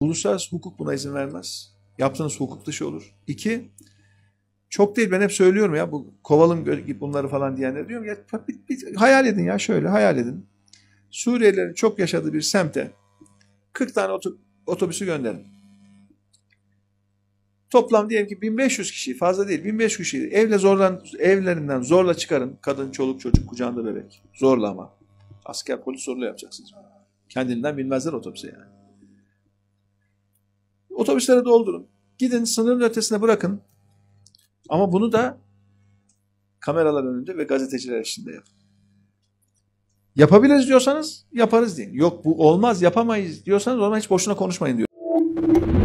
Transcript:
Uluslararası hukuk buna izin vermez. Yaptığınız hukuk dışı olur. İki, çok değil ben hep söylüyorum ya bu kovalım bunları falan diyenler diyorum ya bir, bir, hayal edin ya şöyle hayal edin. Suriyelilerin çok yaşadığı bir semte 40 tane otobüsü gönderin. Toplam diyelim ki 1500 kişi fazla değil 1500 kişi evle zorlan evlerinden zorla çıkarın kadın çoluk çocuk kucağında bebek zorla ama asker polis zorla yapacaksınız. Kendinden bilmezler otobüse yani. Otobüslere doldurun. Gidin sınırın ötesine bırakın. Ama bunu da kameralar önünde ve gazeteciler içinde yapın. Yapabiliriz diyorsanız yaparız deyin. Yok bu olmaz yapamayız diyorsanız o zaman hiç boşuna konuşmayın diyor.